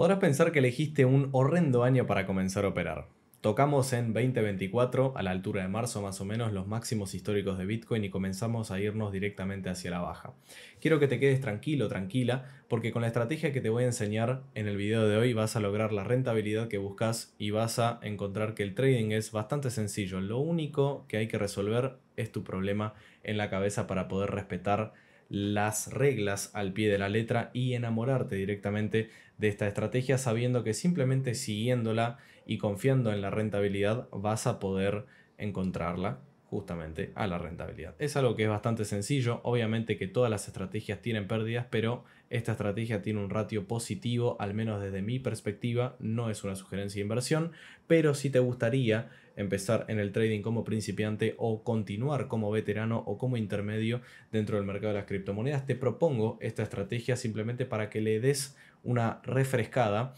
Podrás pensar que elegiste un horrendo año para comenzar a operar. Tocamos en 2024, a la altura de marzo más o menos, los máximos históricos de Bitcoin y comenzamos a irnos directamente hacia la baja. Quiero que te quedes tranquilo, tranquila, porque con la estrategia que te voy a enseñar en el video de hoy vas a lograr la rentabilidad que buscas y vas a encontrar que el trading es bastante sencillo. Lo único que hay que resolver es tu problema en la cabeza para poder respetar las reglas al pie de la letra y enamorarte directamente de esta estrategia sabiendo que simplemente siguiéndola y confiando en la rentabilidad vas a poder encontrarla justamente a la rentabilidad. Es algo que es bastante sencillo, obviamente que todas las estrategias tienen pérdidas, pero esta estrategia tiene un ratio positivo, al menos desde mi perspectiva, no es una sugerencia de inversión, pero si te gustaría empezar en el trading como principiante o continuar como veterano o como intermedio dentro del mercado de las criptomonedas, te propongo esta estrategia simplemente para que le des una refrescada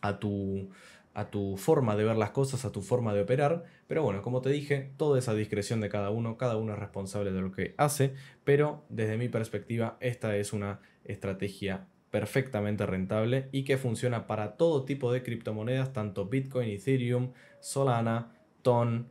a tu a tu forma de ver las cosas, a tu forma de operar. Pero bueno, como te dije, toda esa discreción de cada uno, cada uno es responsable de lo que hace, pero desde mi perspectiva esta es una estrategia perfectamente rentable y que funciona para todo tipo de criptomonedas, tanto Bitcoin, Ethereum, Solana, Ton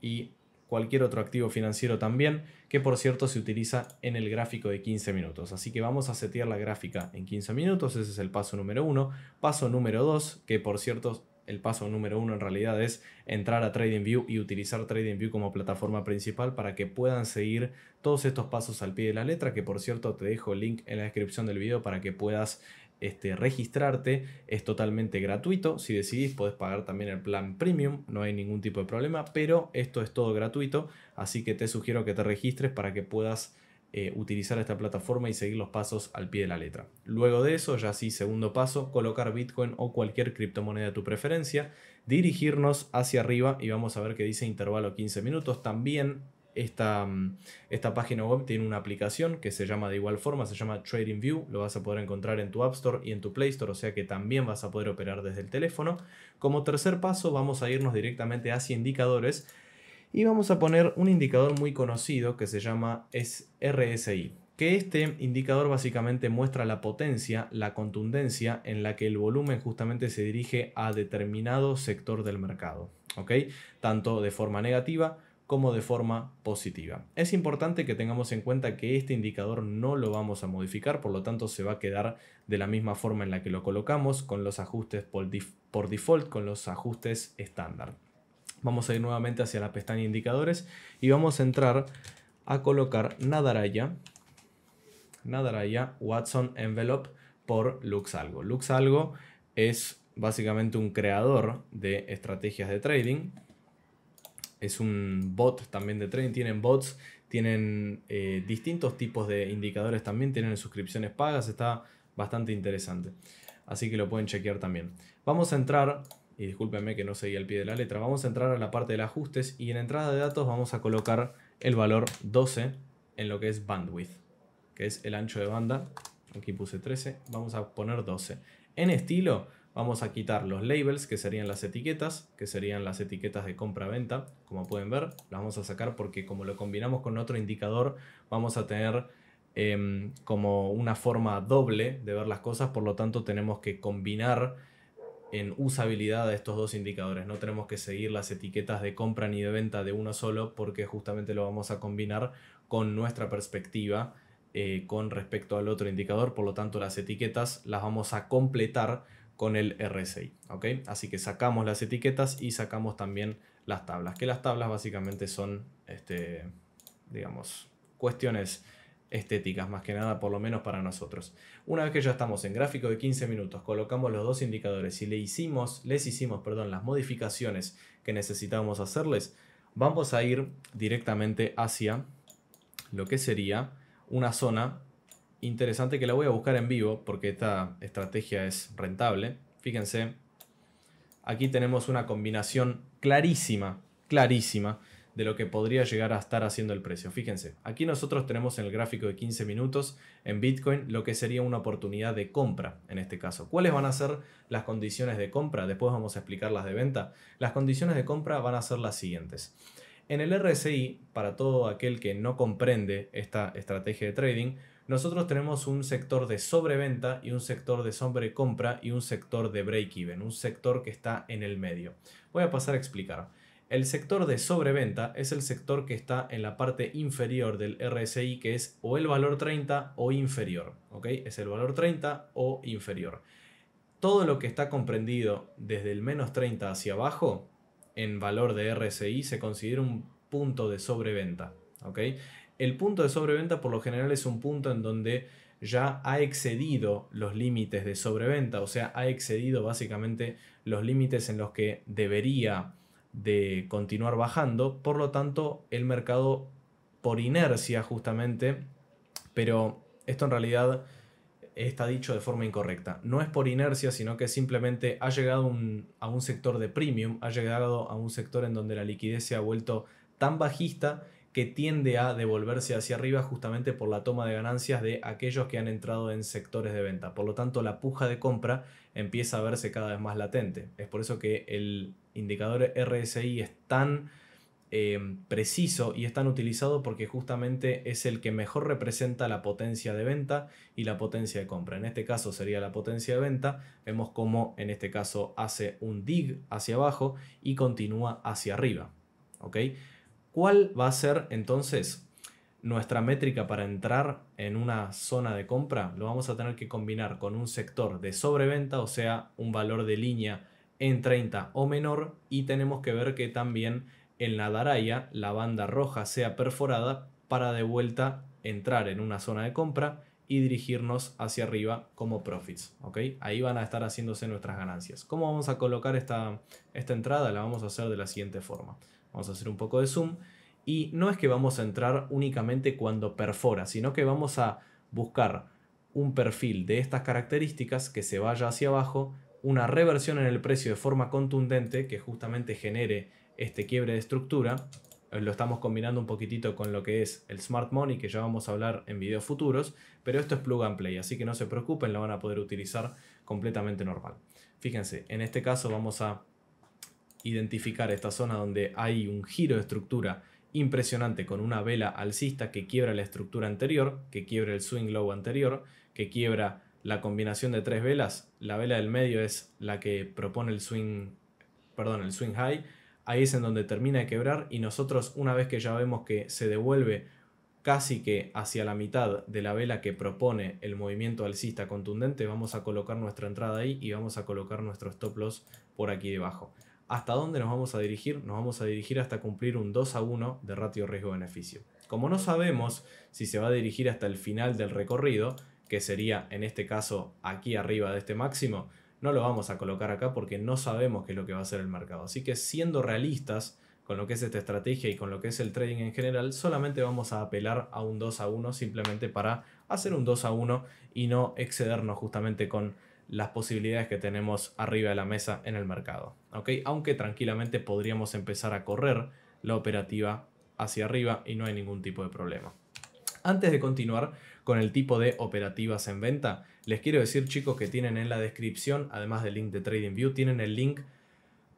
y cualquier otro activo financiero también que por cierto se utiliza en el gráfico de 15 minutos. Así que vamos a setear la gráfica en 15 minutos, ese es el paso número 1. Paso número 2, que por cierto el paso número uno en realidad es entrar a TradingView y utilizar TradingView como plataforma principal para que puedan seguir todos estos pasos al pie de la letra, que por cierto te dejo el link en la descripción del video para que puedas este, registrarte. Es totalmente gratuito. Si decidís, podés pagar también el plan premium. No hay ningún tipo de problema. Pero esto es todo gratuito. Así que te sugiero que te registres para que puedas eh, utilizar esta plataforma y seguir los pasos al pie de la letra. Luego de eso, ya sí, segundo paso, colocar Bitcoin o cualquier criptomoneda de tu preferencia, dirigirnos hacia arriba y vamos a ver que dice intervalo 15 minutos. También Mm, esta, página web tiene una aplicación que se llama de igual forma, se llama TradingView, lo vas a poder encontrar en tu App Store y en tu Play Store, o sea que también vas a poder operar desde el teléfono. Como tercer paso vamos a irnos directamente hacia indicadores y vamos a poner un indicador muy conocido que se llama RSI, que este indicador básicamente muestra la potencia, la contundencia en la que el volumen justamente se dirige a determinado sector del mercado, ¿ok? Tanto de forma negativa, como de forma positiva. Es importante que tengamos en cuenta que este indicador no lo vamos a modificar, por lo tanto se va a quedar de la misma forma en la que lo colocamos, con los ajustes por, default, con los ajustes estándar. Vamos a ir nuevamente hacia la pestaña indicadores y vamos a entrar a colocar Nadaraya, Nadaraya Watson Envelope por Luxalgo. Luxalgo es básicamente un creador de estrategias de trading es un bot también de trading, tienen bots, tienen eh, distintos tipos de indicadores también, tienen suscripciones pagas, está bastante interesante. Así que lo pueden chequear también. Vamos a entrar, y discúlpenme que no seguí al pie de la letra, vamos a entrar a la parte de ajustes y en entrada de datos vamos a colocar el valor 12 en lo que es bandwidth, que es el ancho de banda. Aquí puse 13, vamos a poner 12. En estilo Vamos a quitar los labels, que serían las etiquetas, que serían las etiquetas de compra-venta, como pueden ver. Las vamos a sacar porque como lo combinamos con otro indicador, vamos a tener em, como una forma doble de ver las cosas, por lo tanto tenemos que combinar en usabilidad estos dos indicadores. No tenemos que seguir las etiquetas de compra ni de venta de uno solo porque justamente lo vamos a combinar con nuestra perspectiva eh, con respecto al otro indicador. Por lo tanto, las etiquetas las vamos a completar con el RSI. ¿ok? Así que sacamos las etiquetas y sacamos también las tablas, que las tablas básicamente son, este, digamos, cuestiones estéticas, más que nada, por lo menos para nosotros. Una vez que ya estamos en gráfico de 15 minutos, colocamos los dos indicadores y le hicimos, les hicimos perdón, las modificaciones que necesitábamos hacerles, vamos a ir directamente hacia lo que sería una zona interesante que la voy a buscar en vivo porque esta estrategia es rentable. Fíjense, aquí tenemos una combinación clarísima, clarísima de lo que podría llegar a estar haciendo el precio. Fíjense, aquí nosotros tenemos en el gráfico de 15 minutos en Bitcoin lo que sería una oportunidad de compra en este caso. ¿Cuáles van a ser las condiciones de compra? Después vamos a explicar las de venta. Las condiciones de compra van a ser las siguientes. En el RSI, para todo aquel que no comprende esta estrategia de trading, nosotros tenemos un sector de sobreventa y un sector de sobrecompra y un sector de break-even, un sector que está en el medio. Voy a pasar a explicar. El sector de sobreventa es el sector que está en la parte inferior del RSI, que es o el valor 30 o inferior. ¿ok? Es el valor 30 o inferior. Todo lo que está comprendido desde el menos 30 hacia abajo en valor de RSI se considera un punto de sobreventa. ¿ok? El punto de sobreventa por lo general es un punto en donde ya ha excedido los límites de sobreventa, o sea, ha excedido básicamente los límites en los que debería de continuar bajando, por lo tanto el mercado por inercia justamente, pero esto en realidad está dicho de forma incorrecta. No es por inercia, sino que simplemente ha llegado a un sector de premium, ha llegado a un sector en donde la liquidez se ha vuelto tan bajista que tiende a devolverse hacia arriba justamente por la toma de ganancias de aquellos que han entrado en sectores de venta. Por lo tanto, la puja de compra empieza a verse cada vez más latente. Es por eso que el indicador RSI es tan eh, preciso y es tan utilizado porque justamente es el que mejor representa la potencia de venta y la potencia de compra. En este caso sería la potencia de venta. Vemos cómo en este caso hace un dig hacia abajo y continúa hacia arriba. ¿ok?, ¿Cuál va a ser entonces nuestra métrica para entrar en una zona de compra? Lo vamos a tener que combinar con un sector de sobreventa, o sea, un valor de línea en 30 o menor y tenemos que ver que también en la daraya la banda roja sea perforada para de vuelta entrar en una zona de compra y dirigirnos hacia arriba como profits. Ahí van a estar haciéndose nuestras ganancias. ¿Cómo vamos a colocar esta, esta entrada? La vamos a hacer de la siguiente forma. Vamos a hacer un poco de zoom. Y no es que vamos a entrar únicamente cuando perfora, sino que vamos a buscar un perfil de estas características que se vaya hacia abajo, una reversión en el precio de forma contundente que justamente genere este quiebre de estructura. Eh, lo estamos combinando un poquitito con lo que es el Smart Money, que ya vamos a hablar en videos futuros, pero esto es plug and play, así que no se preocupen, lo van a poder utilizar completamente normal. Fíjense, en este caso vamos a identificar esta zona donde hay un giro de estructura impresionante con una vela alcista que quiebra la estructura anterior, que quiebra el swing low anterior, que quiebra la combinación de tres velas. La vela del medio es la que propone el swing, perdón, el swing high. Ahí es en donde termina de quebrar y nosotros una vez que ya vemos que se devuelve casi que hacia la mitad de la vela que propone el movimiento alcista contundente, vamos a colocar nuestra entrada ahí y vamos a colocar nuestros stop loss por aquí debajo. ¿Hasta dónde nos vamos a dirigir? Nos vamos a dirigir hasta cumplir un 2 a 1 de ratio riesgo-beneficio. Como no sabemos si se va a dirigir hasta el final del recorrido, que sería en este caso aquí arriba de este máximo, no lo vamos a colocar acá porque no sabemos qué es lo que va a hacer el mercado. Así que siendo realistas con lo que es esta estrategia y con lo que es el trading en general, solamente vamos a apelar a un 2 a 1 simplemente para hacer un 2 a 1 y no excedernos justamente con las posibilidades que tenemos arriba de la mesa en el mercado. Aunque tranquilamente podríamos empezar a correr la operativa hacia arriba y no hay ningún tipo de problema. Antes de continuar con el tipo de operativas en venta, les quiero decir chicos que tienen en la descripción, además del link de TradingView, tienen el link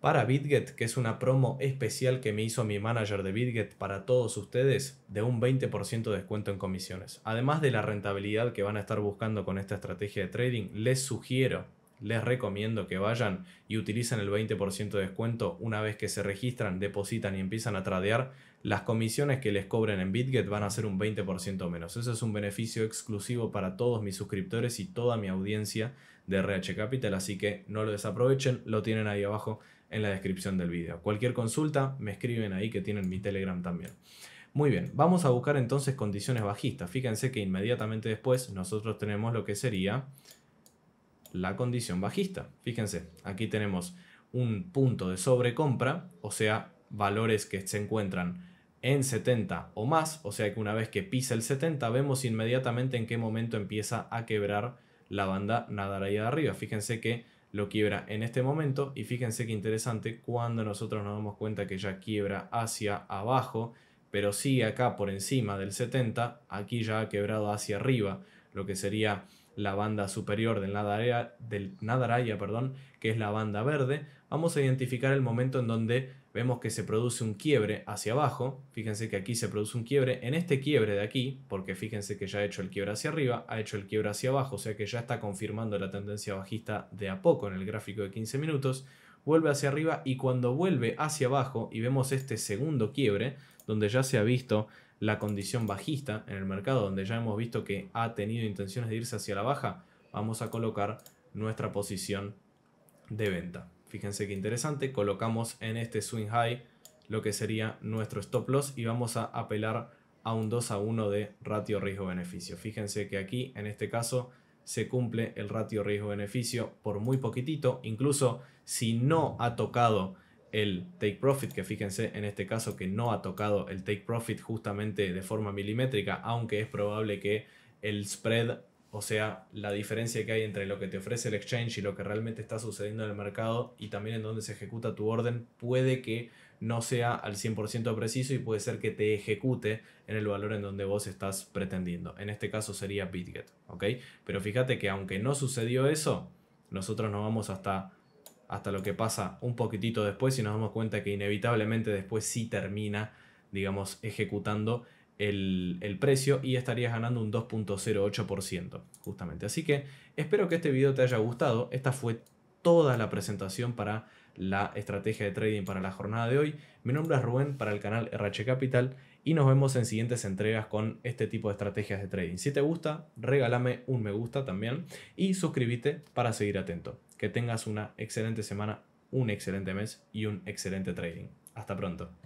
para Bitget, que es una promo especial que me hizo mi manager de Bitget para todos ustedes, de un 20% de descuento en comisiones. Además de la rentabilidad que van a estar buscando con esta estrategia de trading, les sugiero, les recomiendo que vayan y utilicen el 20% de descuento una vez que se registran, depositan y empiezan a tradear. Las comisiones que les cobren en Bitget van a ser un 20% menos. Eso es un beneficio exclusivo para todos mis suscriptores y toda mi audiencia de RH Capital, así que no lo desaprovechen, lo tienen ahí abajo en la descripción del video. Cualquier consulta me escriben ahí que tienen mi Telegram también. Muy bien, vamos a buscar entonces condiciones bajistas. Fíjense que inmediatamente después nosotros tenemos lo que sería la condición bajista. Fíjense, aquí tenemos un punto de sobrecompra, o sea, valores que se encuentran en 70 o más, o sea que una vez que pisa el 70 vemos inmediatamente en qué momento empieza a quebrar la banda nadar ahí arriba. Fíjense que lo quiebra en este momento y fíjense qué interesante cuando nosotros nos damos cuenta que ya quiebra hacia abajo, pero sigue acá por encima del 70, aquí ya ha quebrado hacia arriba, lo que sería la banda superior del Nadaraya, del Nadaraya perdón, que es la banda verde, vamos a identificar el momento en donde vemos que se produce un quiebre hacia abajo. Fíjense que aquí se produce un quiebre. En este quiebre de aquí, porque fíjense que ya ha hecho el quiebre hacia arriba, ha hecho el quiebre hacia abajo, o sea que ya está confirmando la tendencia bajista de a poco en el gráfico de 15 minutos. Vuelve hacia arriba y cuando vuelve hacia abajo y vemos este segundo quiebre, donde ya se ha visto la condición bajista en el mercado, donde ya hemos visto que ha tenido intenciones de irse hacia la baja, vamos a colocar nuestra posición de venta. Fíjense qué interesante. Colocamos en este swing high lo que sería nuestro stop loss y vamos a apelar a un 2 a 1 de ratio riesgo-beneficio. Fíjense que aquí, en este caso, se cumple el ratio riesgo-beneficio por muy poquitito. Incluso si no ha tocado el take profit, que fíjense en este caso que no ha tocado el take profit justamente de forma milimétrica, aunque es probable que el spread o sea, la diferencia que hay entre lo que te ofrece el exchange y lo que realmente está sucediendo en el mercado y también en donde se ejecuta tu orden puede que no sea al 100% preciso y puede ser que te ejecute en el valor en donde vos estás pretendiendo. En este caso sería BitGet, ¿ok? Pero fíjate que aunque no sucedió eso, nosotros nos vamos hasta, hasta lo que pasa un poquitito después y nos damos cuenta que inevitablemente después sí termina, digamos, ejecutando el, precio y estarías ganando un 2.08% justamente. Así que espero que este video te haya gustado. Esta fue toda la presentación para la estrategia de trading para la jornada de hoy. Mi nombre es Rubén para el canal RH Capital y nos vemos en siguientes entregas con este tipo de estrategias de trading. Si te gusta, regálame un me gusta también y suscríbete para seguir atento. Que tengas una excelente semana, un excelente mes y un excelente trading. Hasta pronto.